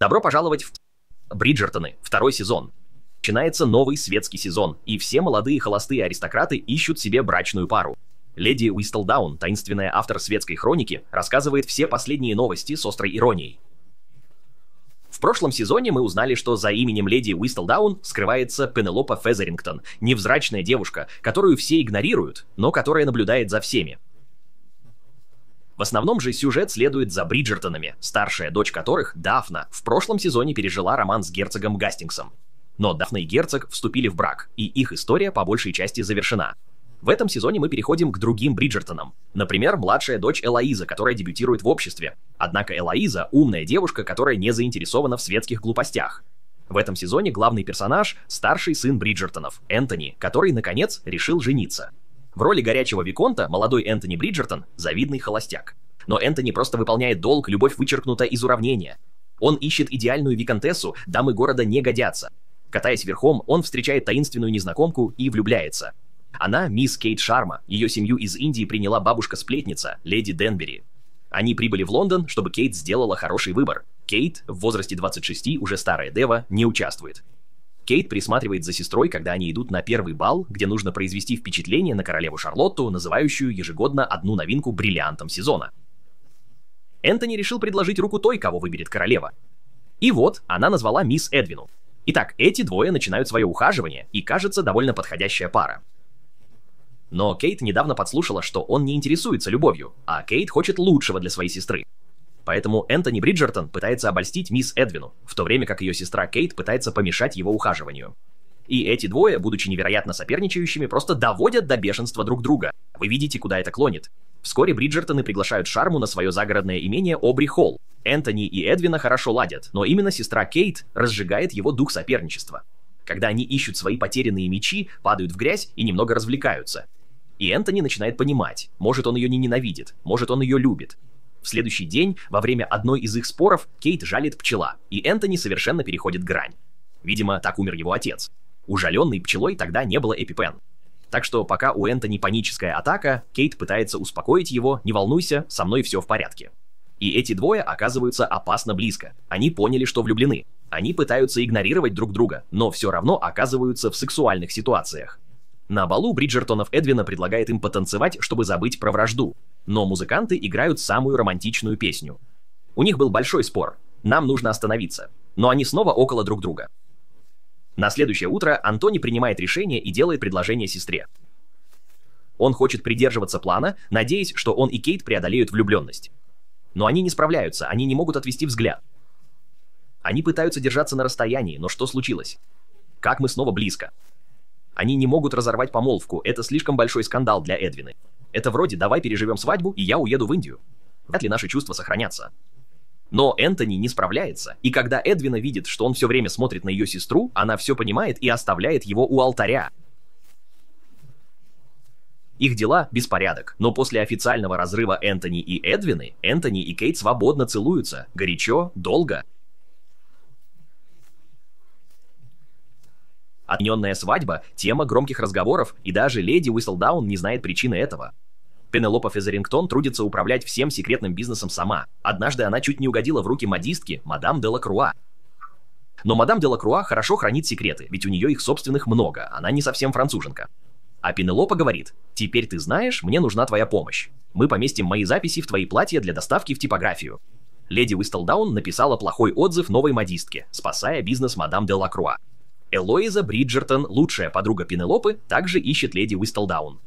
Добро пожаловать в Бриджертоны, второй сезон. Начинается новый светский сезон, и все молодые холостые аристократы ищут себе брачную пару. Леди Уистлдаун, таинственная автор светской хроники, рассказывает все последние новости с острой иронией. В прошлом сезоне мы узнали, что за именем леди Уистлдаун скрывается Пенелопа Фезерингтон, невзрачная девушка, которую все игнорируют, но которая наблюдает за всеми. В основном же сюжет следует за Бриджертонами, старшая дочь которых, Дафна, в прошлом сезоне пережила роман с герцогом Гастингсом. Но Дафна и герцог вступили в брак, и их история по большей части завершена. В этом сезоне мы переходим к другим Бриджертонам. Например, младшая дочь Элоиза, которая дебютирует в обществе. Однако Элоиза — умная девушка, которая не заинтересована в светских глупостях. В этом сезоне главный персонаж — старший сын Бриджертонов, Энтони, который, наконец, решил жениться. В роли горячего Виконта молодой Энтони Бриджертон – завидный холостяк. Но Энтони просто выполняет долг, любовь вычеркнута из уравнения. Он ищет идеальную виконтессу, дамы города не годятся. Катаясь верхом, он встречает таинственную незнакомку и влюбляется. Она мисс Кейт Шарма, ее семью из Индии приняла бабушка-сплетница, леди Денбери. Они прибыли в Лондон, чтобы Кейт сделала хороший выбор. Кейт в возрасте 26, уже старая дева, не участвует. Кейт присматривает за сестрой, когда они идут на первый бал, где нужно произвести впечатление на королеву Шарлотту, называющую ежегодно одну новинку бриллиантом сезона. Энтони решил предложить руку той, кого выберет королева. И вот она назвала мисс Эдвину. Итак, эти двое начинают свое ухаживание, и кажется довольно подходящая пара. Но Кейт недавно подслушала, что он не интересуется любовью, а Кейт хочет лучшего для своей сестры. Поэтому Энтони Бриджертон пытается обольстить мисс Эдвину, в то время как ее сестра Кейт пытается помешать его ухаживанию. И эти двое, будучи невероятно соперничающими, просто доводят до бешенства друг друга. Вы видите, куда это клонит. Вскоре Бриджертоны приглашают Шарму на свое загородное имение Обри Холл. Энтони и Эдвина хорошо ладят, но именно сестра Кейт разжигает его дух соперничества. Когда они ищут свои потерянные мечи, падают в грязь и немного развлекаются. И Энтони начинает понимать, может он ее не ненавидит, может он ее любит. В следующий день, во время одной из их споров, Кейт жалит пчела, и Энтони совершенно переходит грань. Видимо, так умер его отец. Ужаленный пчелой тогда не было эпипен. Так что пока у Энтони паническая атака, Кейт пытается успокоить его, не волнуйся, со мной все в порядке. И эти двое оказываются опасно близко. Они поняли, что влюблены. Они пытаются игнорировать друг друга, но все равно оказываются в сексуальных ситуациях. На балу Бриджертонов Эдвина предлагает им потанцевать, чтобы забыть про вражду. Но музыканты играют самую романтичную песню. У них был большой спор. Нам нужно остановиться. Но они снова около друг друга. На следующее утро Антони принимает решение и делает предложение сестре. Он хочет придерживаться плана, надеясь, что он и Кейт преодолеют влюбленность. Но они не справляются, они не могут отвести взгляд. Они пытаются держаться на расстоянии, но что случилось? Как мы снова близко? Они не могут разорвать помолвку, это слишком большой скандал для Эдвины. Это вроде «давай переживем свадьбу, и я уеду в Индию». Вряд ли наши чувства сохранятся. Но Энтони не справляется, и когда Эдвина видит, что он все время смотрит на ее сестру, она все понимает и оставляет его у алтаря. Их дела – беспорядок, но после официального разрыва Энтони и Эдвины, Энтони и Кейт свободно целуются, горячо, долго – Отмененная свадьба – тема громких разговоров, и даже леди Уистлдаун не знает причины этого. Пенелопа Фезерингтон трудится управлять всем секретным бизнесом сама. Однажды она чуть не угодила в руки модистки, мадам де Круа. Но мадам де Круа хорошо хранит секреты, ведь у нее их собственных много, она не совсем француженка. А Пенелопа говорит, «Теперь ты знаешь, мне нужна твоя помощь. Мы поместим мои записи в твои платья для доставки в типографию». Леди Уистлдаун написала плохой отзыв новой модистке, спасая бизнес мадам де Круа. Элоиза Бриджертон, лучшая подруга Пенелопы, также ищет леди Уистелдаун.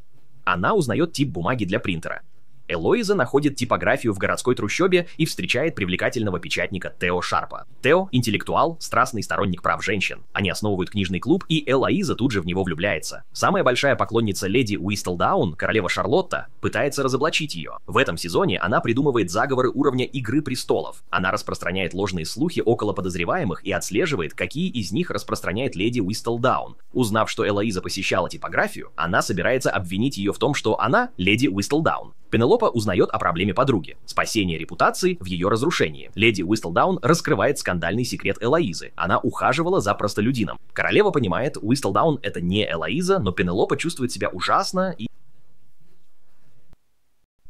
Она узнает тип бумаги для принтера – Элоиза находит типографию в городской трущобе и встречает привлекательного печатника Тео Шарпа. Тео – интеллектуал, страстный сторонник прав женщин. Они основывают книжный клуб, и Элоиза тут же в него влюбляется. Самая большая поклонница леди Уистлдаун, королева Шарлотта, пытается разоблачить ее. В этом сезоне она придумывает заговоры уровня «Игры престолов». Она распространяет ложные слухи около подозреваемых и отслеживает, какие из них распространяет леди Уистлдаун. Узнав, что Элоиза посещала типографию, она собирается обвинить ее в том, что она – леди Уистлдаун. Пенелопа узнает о проблеме подруги. Спасение репутации в ее разрушении. Леди Уистлдаун раскрывает скандальный секрет Элоизы. Она ухаживала за простолюдином. Королева понимает, Уистлдаун это не Элоиза, но Пенелопа чувствует себя ужасно и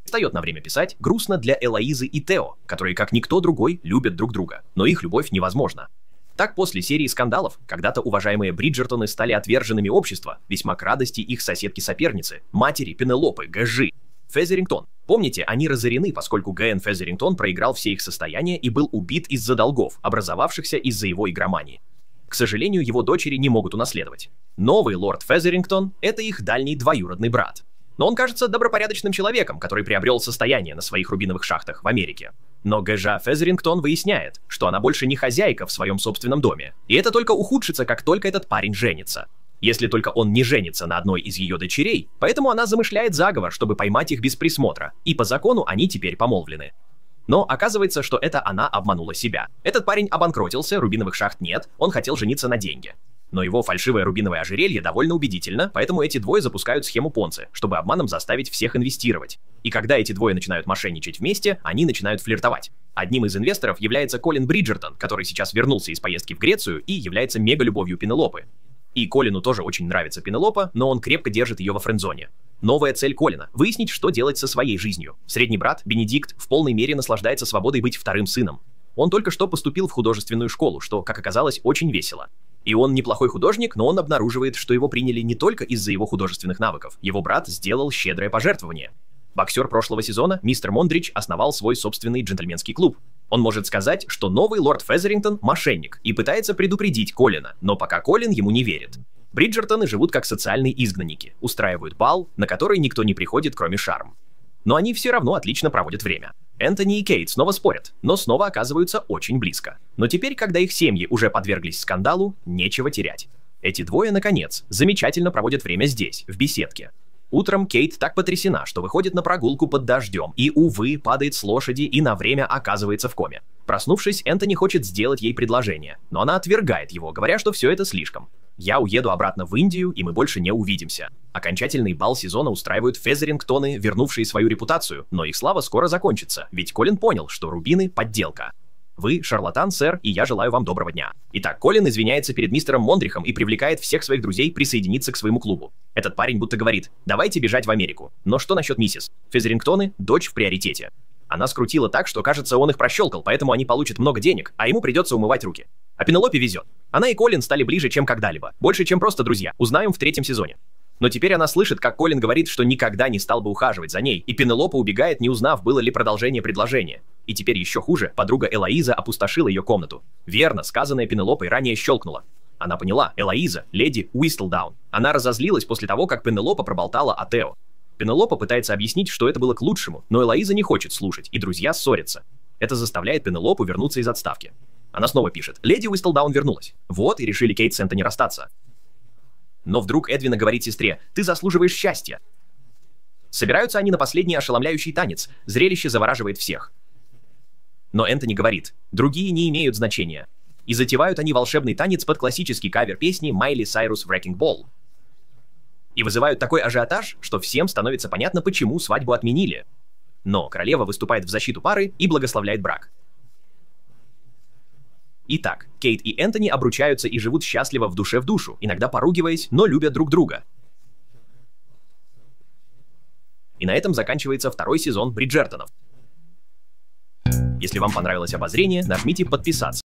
встает на время писать, грустно для Элоизы и Тео, которые, как никто другой, любят друг друга. Но их любовь невозможна. Так после серии скандалов, когда-то уважаемые Бриджертоны стали отверженными общества, весьма к радости их соседки-соперницы, матери Пенелопы, Гажи, Фезерингтон. Помните, они разорены, поскольку Г.Н. Фезерингтон проиграл все их состояния и был убит из-за долгов, образовавшихся из-за его игромании. К сожалению, его дочери не могут унаследовать. Новый лорд Фезерингтон — это их дальний двоюродный брат. Но он кажется добропорядочным человеком, который приобрел состояние на своих рубиновых шахтах в Америке. Но Гэжа Фезерингтон выясняет, что она больше не хозяйка в своем собственном доме. И это только ухудшится, как только этот парень женится если только он не женится на одной из ее дочерей, поэтому она замышляет заговор, чтобы поймать их без присмотра, и по закону они теперь помолвлены. Но оказывается, что это она обманула себя. Этот парень обанкротился, рубиновых шахт нет, он хотел жениться на деньги. Но его фальшивое рубиновое ожерелье довольно убедительно, поэтому эти двое запускают схему Понци, чтобы обманом заставить всех инвестировать. И когда эти двое начинают мошенничать вместе, они начинают флиртовать. Одним из инвесторов является Колин Бриджертон, который сейчас вернулся из поездки в Грецию и является мега-любовью Пенелопы. И Колину тоже очень нравится Пенелопа, но он крепко держит ее во френдзоне. Новая цель Колина – выяснить, что делать со своей жизнью. Средний брат, Бенедикт, в полной мере наслаждается свободой быть вторым сыном. Он только что поступил в художественную школу, что, как оказалось, очень весело. И он неплохой художник, но он обнаруживает, что его приняли не только из-за его художественных навыков. Его брат сделал щедрое пожертвование. Боксер прошлого сезона, мистер Мондрич, основал свой собственный джентльменский клуб, он может сказать, что новый лорд Фезерингтон – мошенник и пытается предупредить Колина, но пока Колин ему не верит. Бриджертоны живут как социальные изгнанники, устраивают бал, на который никто не приходит, кроме Шарм. Но они все равно отлично проводят время. Энтони и Кейт снова спорят, но снова оказываются очень близко. Но теперь, когда их семьи уже подверглись скандалу, нечего терять. Эти двое, наконец, замечательно проводят время здесь, в беседке, Утром Кейт так потрясена, что выходит на прогулку под дождем и, увы, падает с лошади и на время оказывается в коме. Проснувшись, Энтони хочет сделать ей предложение, но она отвергает его, говоря, что все это слишком. «Я уеду обратно в Индию, и мы больше не увидимся». Окончательный бал сезона устраивают Фезерингтоны, вернувшие свою репутацию, но их слава скоро закончится, ведь Колин понял, что рубины — подделка. Вы шарлатан, сэр, и я желаю вам доброго дня. Итак, Колин извиняется перед мистером Мондрихом и привлекает всех своих друзей присоединиться к своему клубу. Этот парень будто говорит, давайте бежать в Америку. Но что насчет миссис? Физерингтоны? дочь в приоритете. Она скрутила так, что, кажется, он их прощелкал, поэтому они получат много денег, а ему придется умывать руки. А Пенелопе везет. Она и Колин стали ближе, чем когда-либо. Больше, чем просто друзья. Узнаем в третьем сезоне. Но теперь она слышит, как Колин говорит, что никогда не стал бы ухаживать за ней, и Пенелопа убегает, не узнав, было ли продолжение предложения. И теперь еще хуже, подруга Элоиза опустошила ее комнату. Верно, сказанное Пенелопой ранее щелкнуло. Она поняла, Элоиза, леди Уистлдаун. Она разозлилась после того, как Пенелопа проболтала о Тео. Пенелопа пытается объяснить, что это было к лучшему, но Элоиза не хочет слушать, и друзья ссорятся. Это заставляет Пенелопу вернуться из отставки. Она снова пишет, леди Уистлдаун вернулась. Вот и решили Кейт с Энтони расстаться. Но вдруг Эдвина говорит сестре, ты заслуживаешь счастья. Собираются они на последний ошеломляющий танец. Зрелище завораживает всех. Но Энтони говорит, другие не имеют значения. И затевают они волшебный танец под классический кавер песни Майли Сайрус «Wrecking Ball». И вызывают такой ажиотаж, что всем становится понятно, почему свадьбу отменили. Но королева выступает в защиту пары и благословляет брак. Итак, Кейт и Энтони обручаются и живут счастливо в душе в душу, иногда поругиваясь, но любят друг друга. И на этом заканчивается второй сезон Бриджертонов. Если вам понравилось обозрение, нажмите подписаться.